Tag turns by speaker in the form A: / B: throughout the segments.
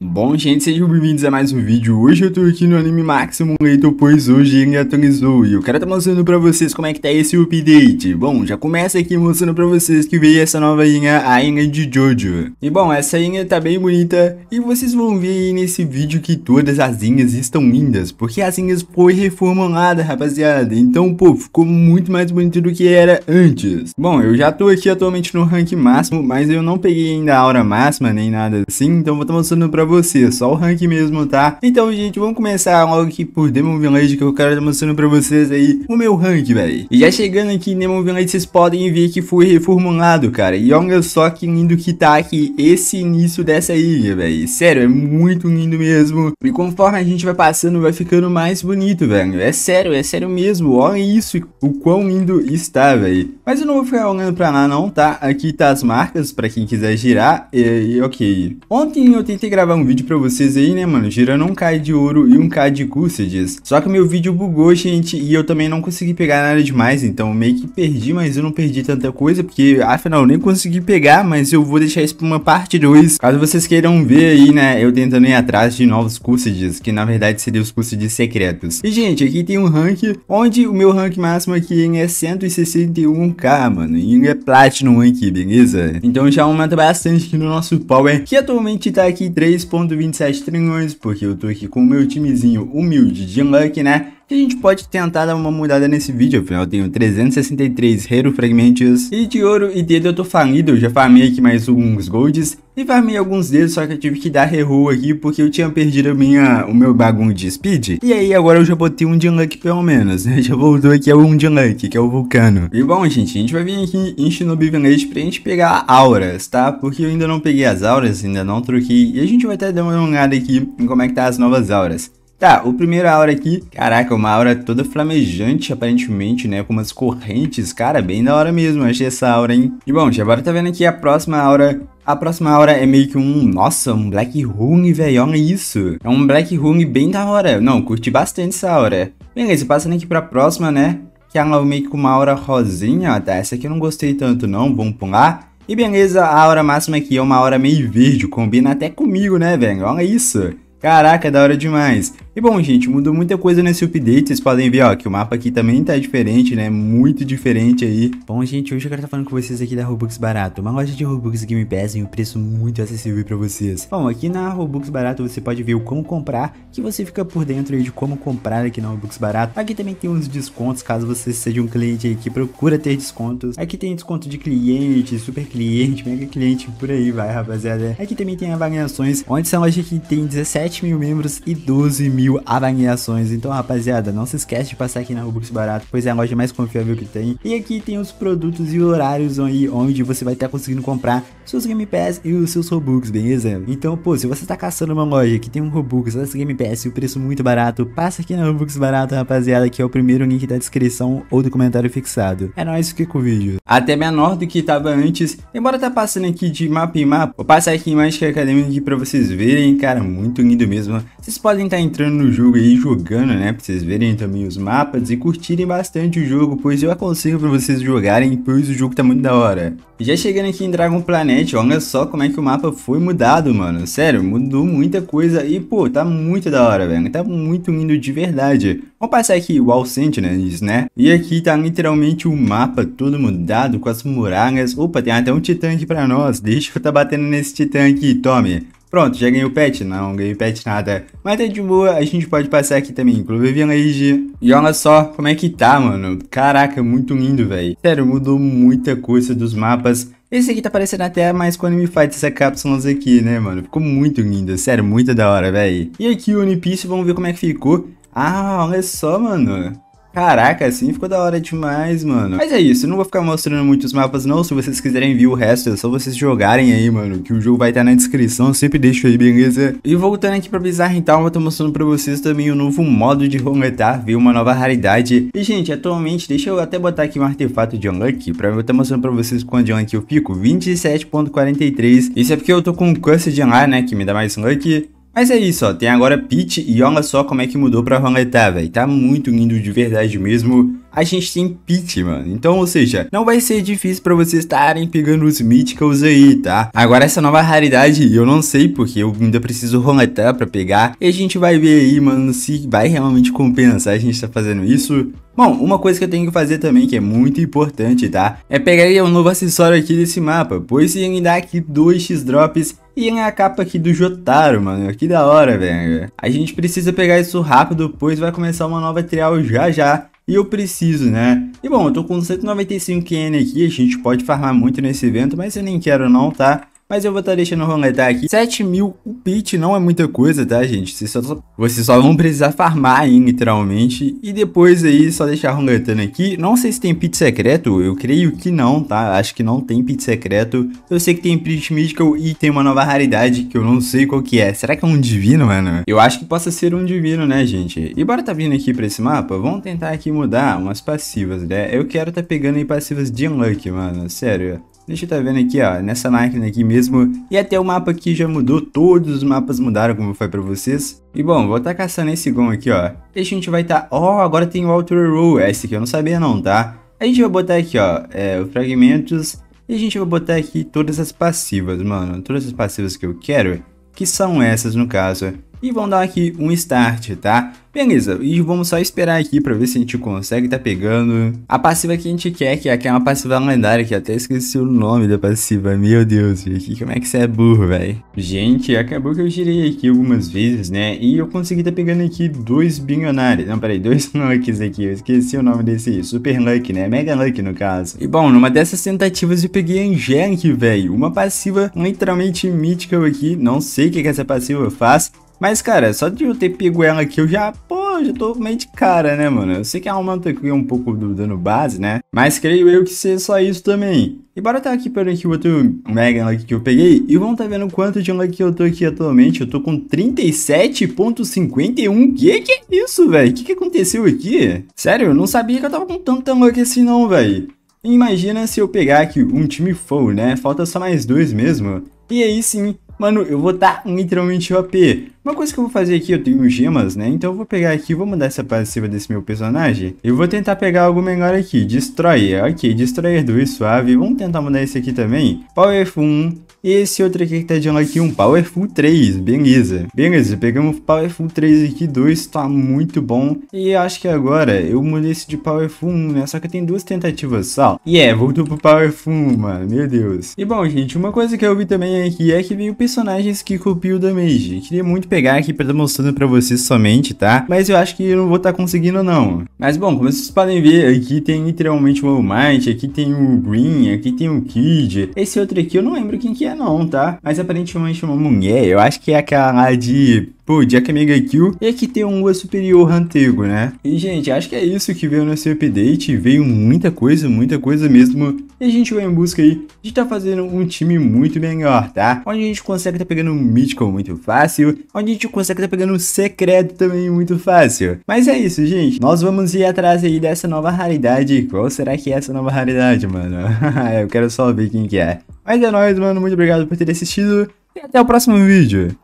A: Bom, gente, sejam bem-vindos a mais um vídeo. Hoje eu tô aqui no Anime Maximum Leito, pois hoje ele atualizou e eu quero tá mostrando pra vocês como é que tá esse update. Bom, já começa aqui mostrando pra vocês que veio essa nova linha, a linha de Jojo. E bom, essa linha tá bem bonita e vocês vão ver aí nesse vídeo que todas as linhas estão lindas, porque as linhas foi reformulada, rapaziada. Então, pô, ficou muito mais bonito do que era antes. Bom, eu já tô aqui atualmente no rank máximo, mas eu não peguei ainda a aura máxima nem nada assim, então vou tá mostrando pra você, só o rank mesmo, tá? Então, gente, vamos começar logo aqui por Demon Village, que eu quero estar mostrando pra vocês aí o meu rank, velho. E já chegando aqui em Demon Village, vocês podem ver que foi reformulado, cara. E olha só que lindo que tá aqui esse início dessa ilha, velho. Sério, é muito lindo mesmo. E conforme a gente vai passando, vai ficando mais bonito, velho. É sério, é sério mesmo. Olha isso, o quão lindo está, velho. Mas eu não vou ficar olhando pra lá não, tá? Aqui tá as marcas pra quem quiser girar. E, e ok. Ontem eu tentei gravar um vídeo pra vocês aí, né, mano? Girando um K de ouro e um K de Gussadis. Só que meu vídeo bugou, gente, e eu também não consegui pegar nada demais, então meio que perdi, mas eu não perdi tanta coisa, porque afinal eu nem consegui pegar, mas eu vou deixar isso pra uma parte 2. Caso vocês queiram ver aí, né, eu tentando ir atrás de novos Gussadis, que na verdade seriam os Gussadis secretos. E, gente, aqui tem um rank, onde o meu rank máximo aqui é 161k, mano, e é Platinum aqui, beleza? Então já aumenta bastante aqui no nosso power, que atualmente tá aqui 3 3.27 trilhões, porque eu tô aqui com o meu timezinho humilde de luck, né? que a gente pode tentar dar uma mudada nesse vídeo, afinal eu tenho 363 Hero Fragmentos e de ouro e dedo eu tô falido, eu já farmei aqui mais uns golds e farmei alguns dedos, só que eu tive que dar reroll aqui porque eu tinha perdido minha, o meu bagulho de speed. E aí agora eu já botei um de luck pelo menos, né? Já voltou aqui ao é um de luck, que é o vulcano. E bom, gente, a gente vai vir aqui em Shinobi Village pra gente pegar auras, tá? Porque eu ainda não peguei as auras, ainda não troquei. E a gente vai até dar uma olhada aqui em como é que tá as novas auras. Tá, o primeiro aura aqui, caraca, uma aura toda flamejante aparentemente, né, com umas correntes, cara, bem da hora mesmo, achei essa aura, hein. E bom, já agora tá vendo aqui a próxima aura a próxima aura é meio que um... Nossa, um Black Rune, velho. Olha isso. É um Black Rune bem da hora. Não, curti bastante essa aura. Beleza, passando aqui pra próxima, né? Que ela é meio que uma aura rosinha, tá? Essa aqui eu não gostei tanto, não. Vamos pular. E beleza, a aura máxima aqui é uma aura meio verde. Combina até comigo, né, velho? Olha isso. Caraca, é da hora demais. E bom, gente, mudou muita coisa nesse update, vocês podem ver, ó, que o mapa aqui também tá diferente, né, muito diferente aí. Bom, gente, hoje eu quero estar tá falando com vocês aqui da Robux Barato, uma loja de Robux Game Pass em um preço muito acessível para vocês. Bom, aqui na Robux Barato você pode ver o como comprar, que você fica por dentro aí de como comprar aqui na Robux Barato. Aqui também tem uns descontos, caso você seja um cliente aí que procura ter descontos. Aqui tem desconto de cliente, super cliente, mega cliente, por aí vai, rapaziada. Aqui também tem avaliações, onde essa loja aqui tem 17 7 mil membros e 12 mil avaliações. Então, rapaziada, não se esquece de passar aqui na Robux Barato, pois é a loja mais confiável que tem. E aqui tem os produtos e horários aí onde você vai estar tá conseguindo comprar seus Game Pass e os seus Robux, beleza? Então, pô, se você tá caçando uma loja que tem um Robux, essa Game Pass e o preço muito barato, passa aqui na Robux Barato, rapaziada, que é o primeiro link da descrição ou do comentário fixado. É nóis, fica com o vídeo. Até menor do que tava antes, embora tá passando aqui de mapa em mapa, vou passar aqui em Magic Academy aqui pra vocês verem, cara, muito lindo mesmo. Vocês podem estar tá entrando no jogo aí, jogando, né, pra vocês verem também os mapas e curtirem bastante o jogo, pois eu aconselho pra vocês jogarem, pois o jogo tá muito da hora. Já chegando aqui em Dragon Planet, olha só como é que o mapa foi mudado, mano. Sério, mudou muita coisa e, pô, tá muito da hora, velho. Tá muito lindo de verdade. Vamos passar aqui o All Sentinels, né? E aqui tá literalmente o mapa todo mudado com as muralhas. Opa, tem até um titã aqui pra nós. Deixa eu tá batendo nesse titã aqui, tome. Pronto, já ganhei o pet? Não, ganhei pet nada. Mas tá de boa, a gente pode passar aqui também, Clube Village. E olha só como é que tá, mano. Caraca, muito lindo, velho. Sério, mudou muita coisa dos mapas. Esse aqui tá parecendo até mais quando me faz essa cápsulas aqui, né, mano? Ficou muito linda, sério, muito da hora, velho. E aqui o One Piece, vamos ver como é que ficou. Ah, olha só, mano. Caraca, assim ficou da hora demais, mano. Mas é isso, não vou ficar mostrando muitos mapas não, se vocês quiserem ver o resto é só vocês jogarem aí, mano, que o jogo vai estar tá na descrição, sempre deixo aí, beleza? E voltando aqui pra Bizarre tal, então, eu tô mostrando pra vocês também o um novo modo de roletar, viu, uma nova raridade. E, gente, atualmente, deixa eu até botar aqui um artefato de Unlucky, pra eu estar tá mostrando pra vocês quanto de Unlucky eu fico, 27.43. Isso é porque eu tô com um Cursed lá, né, que me dá mais Unlucky, mas é isso, ó. Tem agora Peach e olha só como é que mudou pra Vanletá, velho. Tá muito lindo de verdade mesmo a gente tem mano. Então, ou seja, não vai ser difícil para vocês estarem pegando os míticos aí, tá? Agora, essa nova raridade, eu não sei porque eu ainda preciso roletar para pegar. E a gente vai ver aí, mano, se vai realmente compensar a gente tá fazendo isso. Bom, uma coisa que eu tenho que fazer também, que é muito importante, tá? É pegar aí um novo acessório aqui desse mapa, pois ia me aqui 2x drops e a capa aqui do Jotaro, mano, que da hora, velho. A gente precisa pegar isso rápido, pois vai começar uma nova trial já já e eu preciso, né? E bom, eu tô com 195 N aqui, a gente pode farmar muito nesse evento, mas eu nem quero não, tá? mas eu vou estar tá deixando roletar aqui. 7 mil o pit não é muita coisa, tá, gente? Vocês só, vocês só vão precisar farmar aí, literalmente. E depois aí, só deixar roletando aqui. Não sei se tem pit secreto, eu creio que não, tá? Acho que não tem pit secreto. Eu sei que tem pit mythical e tem uma nova raridade que eu não sei qual que é. Será que é um divino, mano? Eu acho que possa ser um divino, né, gente? E bora tá vindo aqui pra esse mapa? Vamos tentar aqui mudar umas passivas, né? Eu quero tá pegando aí passivas de Unlucky, mano. Sério, Deixa eu tá vendo aqui, ó, nessa máquina aqui mesmo. E até o mapa aqui já mudou, todos os mapas mudaram, como eu falei pra vocês. E bom, vou estar tá caçando esse gom aqui, ó. E a gente vai estar... Tá... Oh, agora tem o Outer Row. É esse aqui eu não sabia não, tá? A gente vai botar aqui, ó, é, fragmentos. E a gente vai botar aqui todas as passivas, mano. Todas as passivas que eu quero, que são essas no caso e vamos dar aqui um start, tá? Beleza, e vamos só esperar aqui pra ver se a gente consegue tá pegando. A passiva que a gente quer, que é, é uma passiva lendária, que até esqueci o nome da passiva. Meu Deus, gente, como é que você é burro, velho? Gente, acabou que eu girei aqui algumas vezes, né? E eu consegui tá pegando aqui dois bilionários. Não, peraí, dois Lucks aqui. Eu esqueci o nome desse Super Luck, né? Mega Luck, no caso. E bom, numa dessas tentativas eu peguei a Angelic, velho. Uma passiva literalmente mítica aqui. Não sei o que, que essa passiva faz, mas, cara, só de eu ter pego ela aqui, eu já, pô, já tô meio de cara, né, mano? Eu sei que a Romanta tá cria um pouco do dano base, né? Mas creio eu que seja só isso também. E bora tá aqui para aqui o outro Mega Lucky que eu peguei. E vão tá vendo quanto de Lucky eu tô aqui atualmente. Eu tô com 37.51. Que que é isso, velho? Que que aconteceu aqui? Sério, eu não sabia que eu tava com tanta Lucky assim não, velho. Imagina se eu pegar aqui um time full, né? Falta só mais dois mesmo. E aí sim, mano, eu vou tá literalmente OP. Uma coisa que eu vou fazer aqui, eu tenho gemas, né? Então eu vou pegar aqui, vou mudar essa passiva desse meu personagem. E vou tentar pegar algo melhor aqui. Destroyer, ok. Destroyer 2, suave. Vamos tentar mudar esse aqui também. Powerful 1. E esse outro aqui que tá de aqui, um Powerful 3. Beleza. Beleza, pegamos Powerful 3 aqui, 2. Tá muito bom. E acho que agora eu mudei esse de Powerful 1, né? Só que tem duas tentativas só. E é, voltou pro Powerful 1, mano. Meu Deus. E bom, gente, uma coisa que eu vi também aqui é que veio personagens que copiam o Damage. Queria muito pegar pegar aqui pra estar tá mostrando pra vocês somente, tá? Mas eu acho que eu não vou estar tá conseguindo não. Mas bom, como vocês podem ver, aqui tem literalmente o All Might, aqui tem o Green, aqui tem o Kid. Esse outro aqui eu não lembro quem que é não, tá? Mas aparentemente é uma mulher, eu acho que é aquela de Pô, Jack é Mega Kill e aqui tem um Lua Superior antigo, né? E, gente, acho que é isso que veio nesse update. Veio muita coisa, muita coisa mesmo. E a gente vai em busca aí de estar tá fazendo um time muito melhor, tá? Onde a gente consegue estar tá pegando um Mythical muito fácil. Onde a gente consegue estar tá pegando um Secreto também muito fácil. Mas é isso, gente. Nós vamos ir atrás aí dessa nova raridade. Qual será que é essa nova raridade, mano? Eu quero só ver quem que é. Mas é nóis, mano. Muito obrigado por ter assistido. E até o próximo vídeo.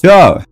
A: Tchau!